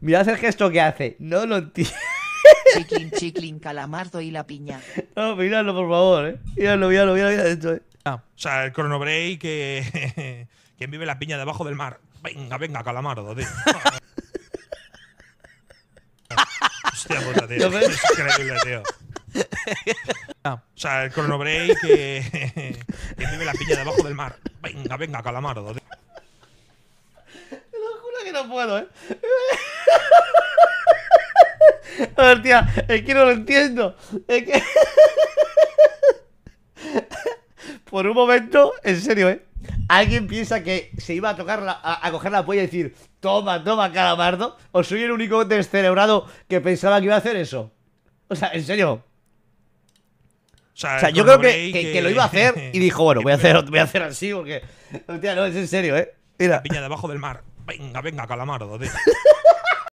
Mirad el gesto que hace. No lo entiendo. Chiclin, chiclin, calamardo y la piña. No, miradlo, por favor, eh. Miradlo, miradlo, miradlo. Esto, eh. Ah, o sea, el cronobrey que… Que quien vive la piña debajo del mar. Venga, venga, calamardo, tío. Hostia puta, tío. es increíble, tío. Ah. O sea, el cronobrey que… Que vive la piña debajo del mar. Venga, venga, calamardo, tío. Te lo juro que no puedo, eh. Hostia, es que no lo entiendo. Es que. Por un momento, en serio, ¿eh? Alguien piensa que se iba a tocar la, a, coger la polla y decir, toma, toma, calamardo. O soy el único descerebrado que pensaba que iba a hacer eso. O sea, en serio. O sea, yo creo que, que, lo iba a hacer y dijo, bueno, voy a hacer, voy a hacer así porque. Hostia, no, es en serio, ¿eh? Mira. Piña debajo del mar. Venga, venga, calamardo, tío.